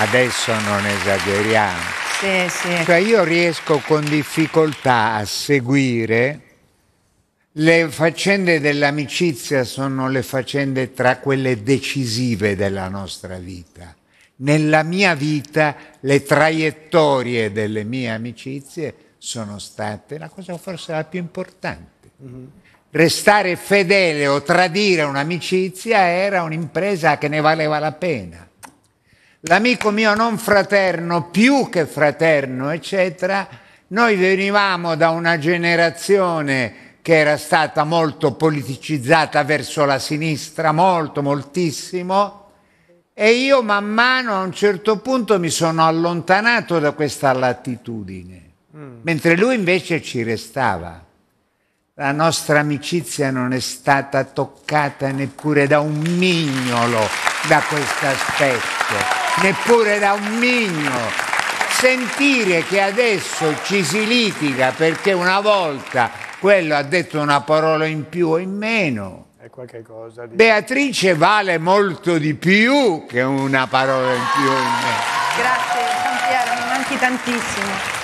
adesso non esageriamo. Sì, sì. Cioè io riesco con difficoltà a seguire le faccende dell'amicizia sono le faccende tra quelle decisive della nostra vita. Nella mia vita le traiettorie delle mie amicizie sono state la cosa forse la più importante. Mm-hmm. Restare fedele o tradire un'amicizia era un'impresa che ne valeva la pena l'amico mio non fraterno, più che fraterno, eccetera, noi venivamo da una generazione che era stata molto politicizzata verso la sinistra, molto, moltissimo, e io man mano a un certo punto mi sono allontanato da questa latitudine, mm. mentre lui invece ci restava. La nostra amicizia non è stata toccata neppure da un mignolo da questo aspetto neppure da un migno. Sentire che adesso ci si litiga perché una volta quello ha detto una parola in più o in meno. È qualche Di... Beatrice vale molto di più che una parola in più o in meno. Grazie Giampiero, mi manchi tantissimo.